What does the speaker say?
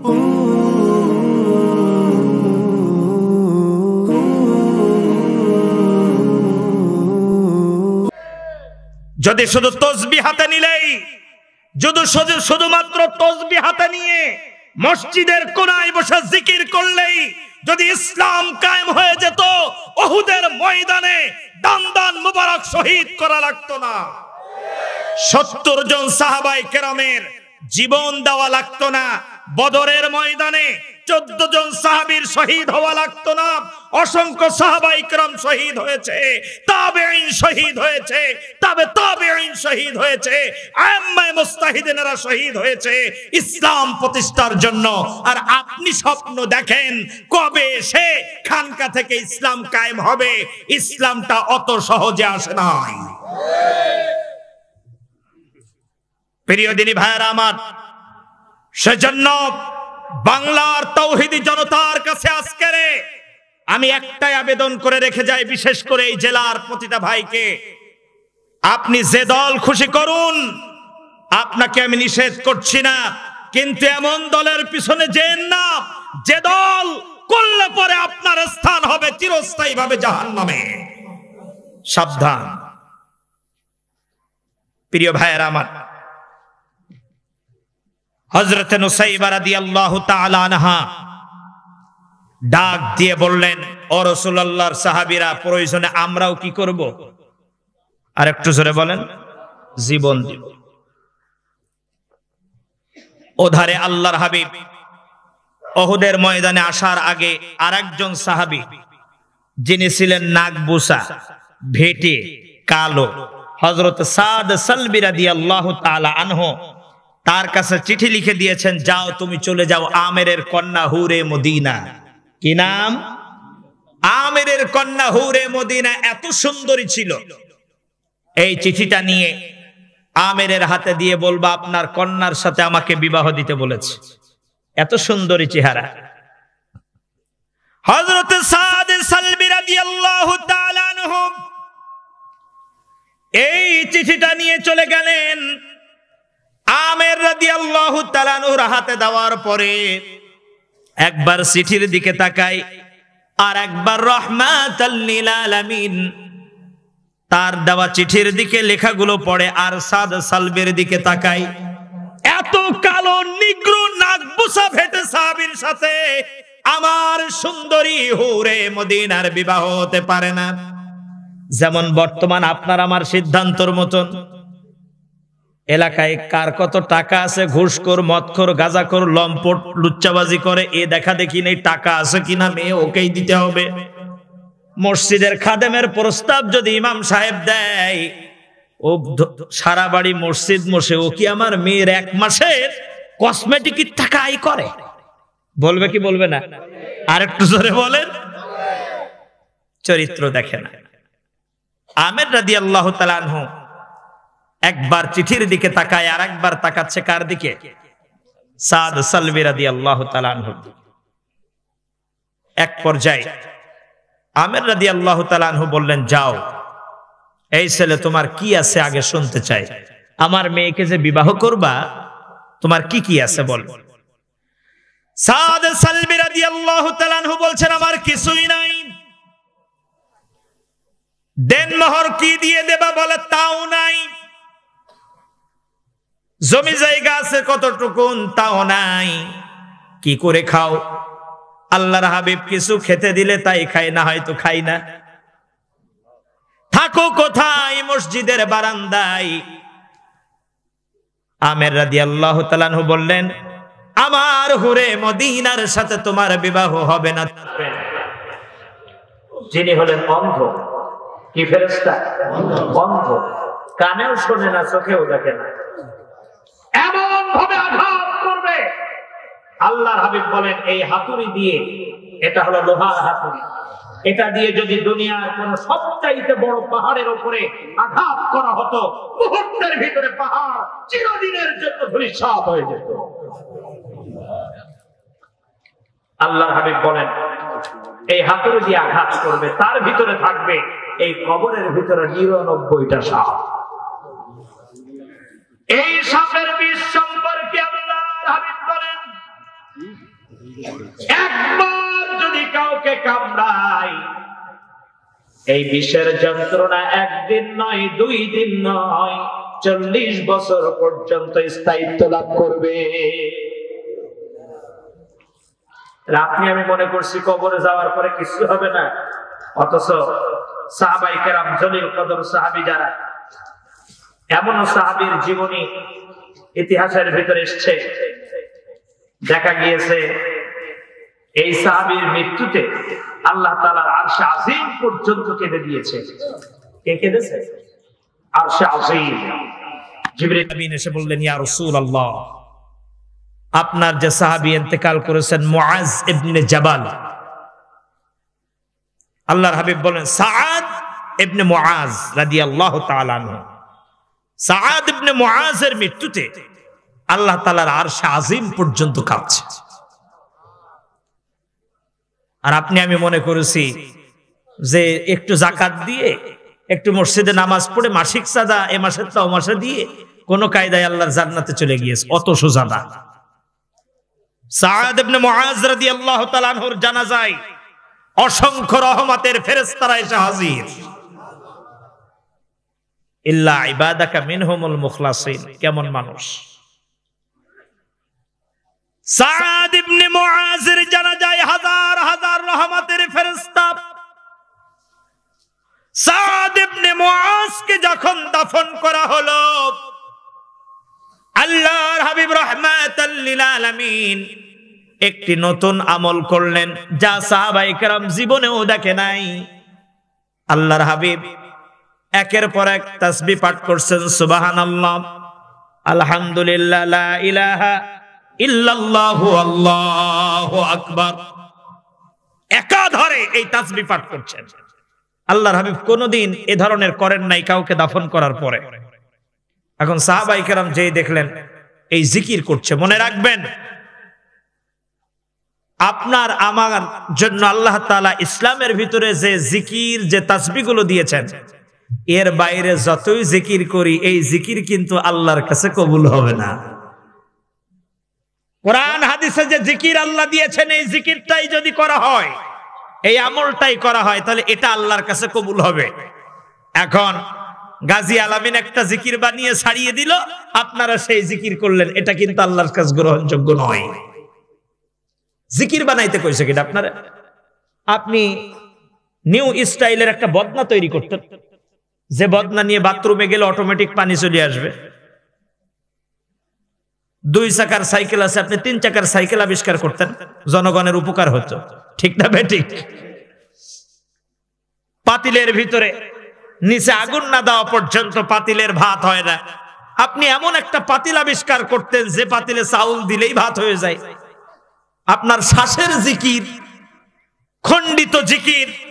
যদি শুধু তসবি হাতে নিলেই যদি শুধু শুধুমাত্র তসবি হাতে নিয়ে মসজিদের কোনায় বসে জিকির করলেই যদি ইসলাম কায়েম হয়ে যেত অহুদের ময়দানে দান দান মুবারক শহীদ করা লাগতো না সত্তর জন সাহাবাই কেরামের জীবন দেওয়া লাগতো না বদরের ময়দানে চোদ্দ জন সাহাবির শহীদ হওয়া লাগতো না অসংখ্য সাহাবাইক্রম শহীদ হয়েছে তবে আইন শহীদ হয়েছে তবে তবে আইন শহীদ হয়েছে মুস্তাহিদিনেরা শহীদ হয়েছে ইসলাম প্রতিষ্ঠার জন্য আর আপনি স্বপ্ন দেখেন কবে সে খানকা থেকে ইসলাম কায়েম হবে ইসলামটা অত সহজে আসে নাই প্রিয় দিনী ভাইয়েরা আমার সেজন্য বাংলার তৌহিদি জনতার কাছে আজকের আমি একটাই আবেদন করে রেখে যাই বিশেষ করে এই জেলার প্রতিটা ভাইকে আপনি যে দল খুশি করুন আপনাকে আমি নিষেধ করছি না কিন্তু এমন দলের পিছনে যেন না যে দল করলে পরে আপনার স্থান হবে চিরস্থায়ী ভাবে জাহান নামে সাবধান প্রিয় ভাইয়েরা আমার হজরত ডাক দিয়ে বললেন ও সাহাবিরা প্রয়োজনে আমরাও কি করব আর একটু জোরে বলেন জীবন দিব ওধারে আল্লাহর হাবিব অহুদের ময়দানে আসার আগে আর একজন সাহাবি যিনি ছিলেন নাগবুসা ভেটে কালো হজরত সাদ সালবিরা সালবিরাদি আল্লাহ তালা আনহ তার কাছে চিঠি লিখে দিয়েছেন যাও তুমি চলে যাও আমেরের কন্যা হুরে মদিনা কি নাম আমেরের কন্যা হুরে মদিনা এত সুন্দরী ছিল এই চিঠিটা নিয়ে আমেরের হাতে দিয়ে বলবা আপনার কন্যার সাথে আমাকে বিবাহ দিতে বলেছে এত সুন্দরী চেহারা হজরত এই চিঠিটা নিয়ে চলে গেলেন আমের রাদিয়াল্লাহু তাআলার হাতে দেওয়ার পরে একবার চিঠির দিকে তাকাই আর একবার রহমাত তার দেওয়া চিঠির দিকে লেখাগুলো পড়ে আর সাদ সালবের দিকে তাকাই এত কালো নিগ্র নাগবুসা ফেটে সাবির সাথে আমার সুন্দরী হুরে মদিনার বিবাহ হতে পারে না যেমন বর্তমান আপনার আমার সিদ্ধান্তর মতন এলাকায় কার কত টাকা আছে ঘুষখোর গাঁজা গাঁজাখোর লম্পট লুচ্চাবাজি করে এ দেখা দেখি নেই টাকা আছে কিনা মেয়ে ওকেই দিতে হবে মসজিদের খাদেমের প্রস্তাব যদি ইমাম সাহেব দেয় ও সারা বাড়ি মসজিদ মশে ও কি আমার মেয়ের এক মাসের কসমেটিকের টাকা আয় করে বলবে কি বলবে না আর একটু জোরে বলেন চরিত্র দেখে না আমের রাদি আল্লাহ তালানহ একবার চিঠির দিকে তাকায় আর একবার তাকাচ্ছে কার দিকে সাদ সালবিরা দিয়ে আল্লাহ এক পর্যায়ে আমের রাদি আল্লাহ তালানহু বললেন যাও এই ছেলে তোমার কি আছে আগে শুনতে চাই আমার মেয়েকে যে বিবাহ করবা তোমার কি কি আছে বল সাদ মহর আল্লাহ বলছেন আমার কিছুই নাই কি দিয়ে দেবা বলে তাও নাই জমি জায়গা আছে কতটুকুন তাও নাই কি করে খাও আল্লাহর হাবিব কিছু খেতে দিলে তাই খাই না হয়তো খাই না থাকো কোথায় মসজিদের বারান্দায় আমের রাদি আল্লাহ তালানহু বললেন আমার হুরে মদিনার সাথে তোমার বিবাহ হবে না যিনি হলেন অন্ধ কি ফেরস্তা অন্ধ কানেও শোনে না চোখেও দেখে না আল্লাহর হাবিব বলেন এই হাতুড়ি দিয়ে এটা হলো লোহার হাতুড়ি এটা দিয়ে যদি দুনিয়ার কোন সবচাইতে বড় পাহাড়ের উপরে আঘাত করা হতো মুহূর্তের ভিতরে পাহাড় চিরদিনের জন্য ধরিষ্ঠ হয়ে যেত আল্লাহর হাবিব বলেন এই হাতুড়ি দিয়ে আঘাত করবে তার ভিতরে থাকবে এই কবরের ভিতরে নিরানব্বইটা সাপ এই সাপের বিষ এই বিশ্বের যন্ত্রণা একদিন নয় দুই দিন নয় চল্লিশ বছর পর্যন্ত স্থায়িত্ব লাভ করবে আপনি আমি মনে করছি কবরে যাওয়ার পরে কিছু হবে না অথচ সাহাবাইকেরাম জলিল কদর সাহাবি যারা এমন সাহাবির জীবনী ইতিহাসের ভিতরে এসছে দেখা গিয়েছে এই সাহাবির মৃত্যুতে আল্লাহ তালার আরশে আজিম পর্যন্ত কেঁদে দিয়েছে কে কেঁদেছে আরশে আজিম হাবিব বলেন মৃত্যুতে আল্লাহ তালার আরশে আজিম পর্যন্ত কাঁপছে আর আপনি আমি মনে করেছি যে একটু জাকাত দিয়ে একটু মসজিদে নামাজ পড়ে মাসিক সাদা এ মাসের তো মাসে দিয়ে কোনো কায়দায় আল্লাহর জান্নাতে চলে গিয়েছে অত সোজাদা জানাজায় কেমন মানুষ সাদ ইবনে মুআজ হলো আল্লাহর হাবিব একটি নতুন আমল করলেন যা সাহাবাই কেরাম জীবনেও দেখে নাই আল্লাহর হাবিব একের পর এক তাসবি পাঠ করছেন সুবাহান আল্লাহ আলহামদুলিল্লাহ ইলাহা একাধারে এই তাসবি পাঠ করছেন আল্লাহর হাবিব কোনদিন এ ধরনের করেন নাই কাউকে দাফন করার পরে এখন সাহাবাই কেরাম যেই দেখলেন এই জিকির করছে মনে রাখবেন আপনার আমার জন্য আল্লাহ তালা ইসলামের ভিতরে যে জিকির যে তাসবিগুলো দিয়েছেন এর বাইরে যতই জিকির করি এই জিকির কিন্তু আল্লাহর কাছে কবুল হবে না কোরআন হাদিসে যে জিকির আল্লাহ দিয়েছেন এই জিকিরটাই যদি করা হয় এই আমলটাই করা হয় তাহলে এটা আল্লাহর কাছে কবুল হবে এখন গাজী আলামিন একটা জিকির বানিয়ে ছাড়িয়ে দিল আপনারা সেই জিকির করলেন এটা কিন্তু আল্লাহর কাছে গ্রহণযোগ্য নয় জিকির বানাইতে কইছে কিনা আপনারা আপনি নিউ স্টাইলের একটা বদনা তৈরি করতেন যে বদনা নিয়ে বাথরুমে গেলে অটোমেটিক পানি চলে আসবে দুই চাকার সাইকেল আছে আপনি তিন চাকার সাইকেল আবিষ্কার করতেন জনগণের উপকার হতো ঠিক না বেঠিক পাতিলের ভিতরে নিচে আগুন না দেওয়া পর্যন্ত পাতিলের ভাত হয় না আপনি এমন একটা পাতিল আবিষ্কার করতেন যে পাতিলে চাউল দিলেই ভাত হয়ে যায় আপনার শ্বাসের জিকির খণ্ডিত জিকির